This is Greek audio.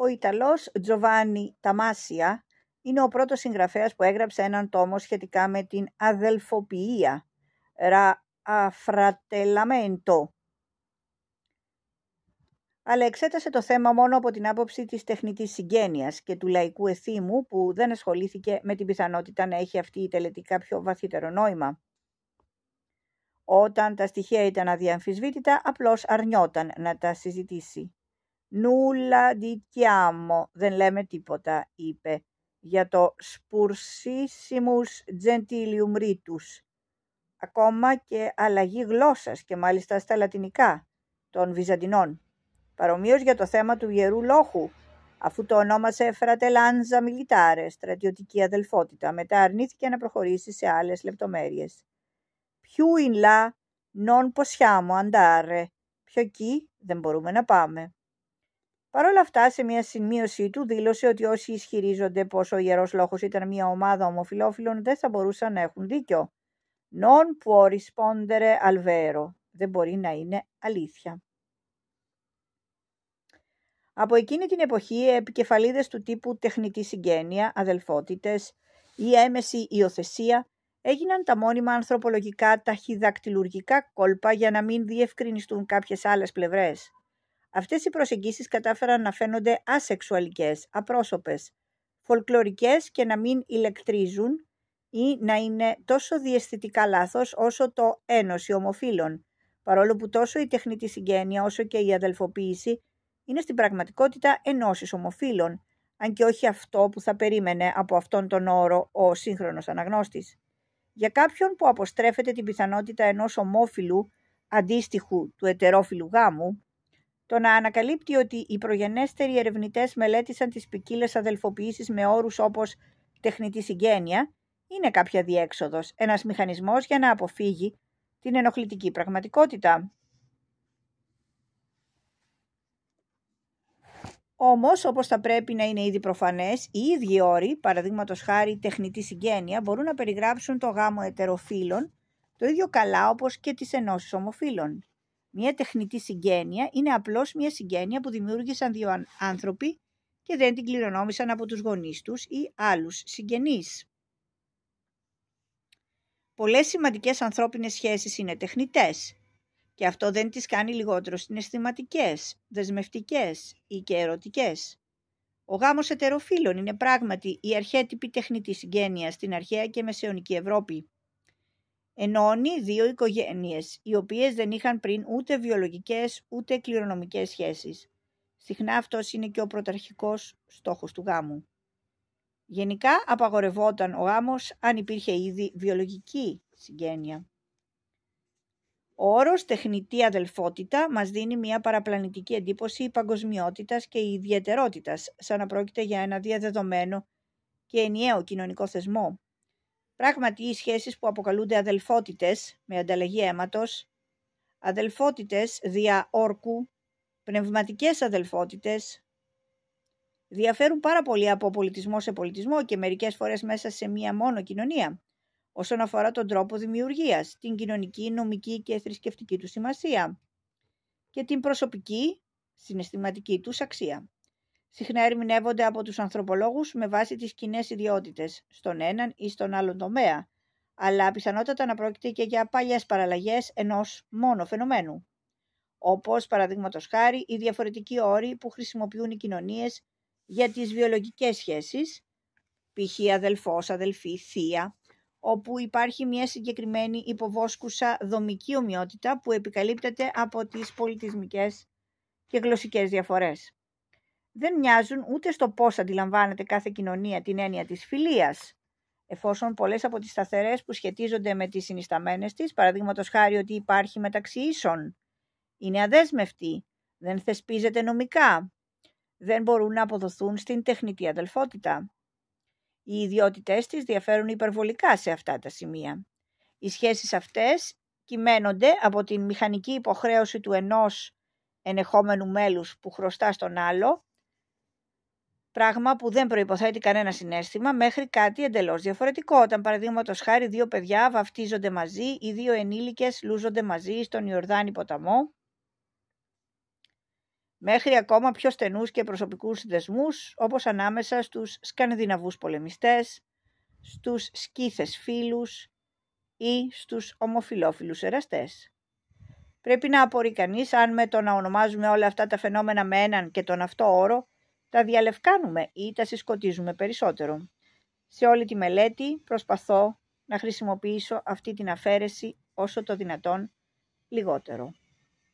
Ο Ιταλός Τζοβάνι Ταμάσια είναι ο πρώτος συγγραφέας που έγραψε έναν τόμο σχετικά με την αδελφοποιία, ραφρατελαμέντο. Αλλά εξέτασε το θέμα μόνο από την άποψη της τεχνητής συγγένειας και του λαϊκού εθήμου που δεν ασχολήθηκε με την πιθανότητα να έχει αυτή η τελετή κάποιο βαθύτερο νόημα. Όταν τα στοιχεία ήταν αδιαμφισβήτητα, απλώς αρνιόταν να τα συζητήσει. Νούλα δικιά δεν λέμε τίποτα, είπε, για το σπουρσισιμους gentilium ritus. Ακόμα και αλλαγή γλώσσας και μάλιστα στα λατινικά των Βυζαντινών. Παρομοίως για το θέμα του Ιερού Λόχου, αφού το ονόμασε Φρατελάνζα Μιλιτάρε, στρατιωτική αδελφότητα, μετά αρνήθηκε να προχωρήσει σε άλλες λεπτομέρειες. Ποιου ειν λα, ποσιά ποσιάμο αντάρε, πιο εκεί δεν μπορούμε να πάμε. Παρ' όλα αυτά, σε μια σημείωσή του δήλωσε ότι όσοι ισχυρίζονται πω ο ιερός λόγος ήταν μια ομάδα ομοφυλόφιλων δεν θα μπορούσαν να έχουν δίκιο. Non può rispondere al vero. Δεν μπορεί να είναι αλήθεια. Από εκείνη την εποχή, επικεφαλίδες του τύπου τεχνητή συγγένεια, αδελφότητες ή έμεση υιοθεσία έγιναν τα μόνιμα ανθρωπολογικά ταχυδακτηλουργικά κόλπα για να μην διευκρινιστούν κάποιες άλλες πλευρές. Αυτές οι προσεγγίσεις κατάφεραν να φαίνονται ασεξουαλικές, απρόσωπες, φολκλωρικές και να μην ηλεκτρίζουν ή να είναι τόσο διαισθητικά λάθος όσο το ένωση ομοφύλων, παρόλο που τόσο η να ειναι τοσο διαισθητικα λαθο οσο συγγένεια όσο και η αδελφοποίηση είναι στην πραγματικότητα ενώσεις ομοφύλων, αν και όχι αυτό που θα περίμενε από αυτόν τον όρο ο σύγχρονος αναγνώστης. Για κάποιον που αποστρέφεται την πιθανότητα ενός ομόφυλου αντίστοιχου του ετερόφιλου γάμου, το να ανακαλύπτει ότι οι προγενέστεροι ερευνητές μελέτησαν τις ποικίλες αδελφοποιήσεις με όρους όπως τεχνητή συγγένεια είναι κάποια διέξοδος, ένας μηχανισμός για να αποφύγει την ενοχλητική πραγματικότητα. Όμως, όπως θα πρέπει να είναι ήδη προφανές, οι ίδιοι όροι, παραδείγματος χάρη τεχνητή συγγένεια, μπορούν να περιγράψουν το γάμο ετεροφύλων το ίδιο καλά όπως και τις ενώσεις ομοφύλων. Μια τεχνητή συγγένεια είναι απλώς μια συγγένεια που δημιούργησαν δύο άνθρωποι και δεν την κληρονόμησαν από τους γονείς τους ή άλλους συγγενείς. Πολλές σημαντικές ανθρώπινες σχέσεις είναι τεχνητές, και αυτό δεν τις κάνει λιγότερο συναισθηματικές, δεσμευτικές ή και ερωτικές. Ο γάμος ετεροφύλων είναι πράγματι η αρχέτυπη τεχνητή συγγένεια στην αρχαία και ερωτικέ. ο γαμος ετεροφυλων ειναι πραγματι η αρχετυπη Ευρώπη ενώνει δύο οικογένειες, οι οποίες δεν είχαν πριν ούτε βιολογικές ούτε κληρονομικές σχέσεις. Συχνά αυτός είναι και ο πρωταρχικός στόχος του γάμου. Γενικά απαγορευόταν ο γάμος αν υπήρχε ήδη βιολογική συγγένεια. Ο όρος τεχνητή αδελφότητα μας δίνει μια παραπλανητική εντύπωση παγκοσμιότητας και ιδιαιτερότητας, σαν να πρόκειται για ένα διαδεδομένο και ενιαίο κοινωνικό θεσμό. Πράγματι, οι σχέσεις που αποκαλούνται αδελφότητες με ανταλλαγή αίματος, αδελφότητες δια όρκου, πνευματικές αδελφότητες, διαφέρουν πάρα πολύ από πολιτισμό σε πολιτισμό και μερικές φορές μέσα σε μία μόνο κοινωνία, όσον αφορά τον τρόπο δημιουργίας, την κοινωνική, νομική και θρησκευτική τους σημασία και την προσωπική, συναισθηματική τους αξία συχνά ερμηνεύονται από τους ανθρωπολόγους με βάση τις κοινές ιδιότητες στον έναν ή στον άλλον τομέα, αλλά πιθανότατα να πρόκειται και για παλιές παραλλαγές ενός μόνο φαινομένου. Όπως, παραδείγματος χάρη, οι διαφορετικοί όροι που χρησιμοποιούν οι κοινωνίες για τις βιολογικές σχέσεις, π.χ. αδελφός, αδελφή, θεία, όπου υπάρχει μια συγκεκριμένη υποβόσκουσα δομική ομοιότητα που επικαλύπτεται από τις πολιτισμικές και γλωσσικές διαφορές δεν μοιάζουν ούτε στο πώς αντιλαμβάνεται κάθε κοινωνία την έννοια της φιλίας, εφόσον πολλές από τις σταθερές που σχετίζονται με τις συνισταμένες της, παραδείγματος χάρη ότι υπάρχει μεταξύ ίσων, είναι αδέσμευτη, δεν θεσπίζεται νομικά, δεν μπορούν να αποδοθούν στην τεχνητή αδελφότητα. Οι ιδιότητές της διαφέρουν υπερβολικά σε αυτά τα σημεία. Οι σχέσεις αυτές κυμαίνονται από την μηχανική υποχρέωση του ενός ενεχόμενου μέλους που χρωστά στον άλλο Πράγμα που δεν προϋποθέτει κανένα συνέστημα μέχρι κάτι εντελώς διαφορετικό. Όταν, παραδείγματος χάρη, δύο παιδιά βαφτίζονται μαζί ή δύο ενήλικες λούζονται μαζί στον Ιορδάνη ποταμό, μέχρι ακόμα πιο στενούς και προσωπικούς δεσμούς, όπως ανάμεσα στους σκανδιναβούς πολεμιστές, στους σκήθες φίλους ή στους ομοφιλόφιλους εραστές. Πρέπει να απορεί κανείς αν με το να ονομάζουμε όλα αυτά τα φαινόμενα με έναν και τον αυτό όρο, τα διαλευκάνουμε ή τα συσκοτίζουμε περισσότερο. Σε όλη τη μελέτη προσπαθώ να χρησιμοποιήσω αυτή την αφαίρεση όσο το δυνατόν λιγότερο.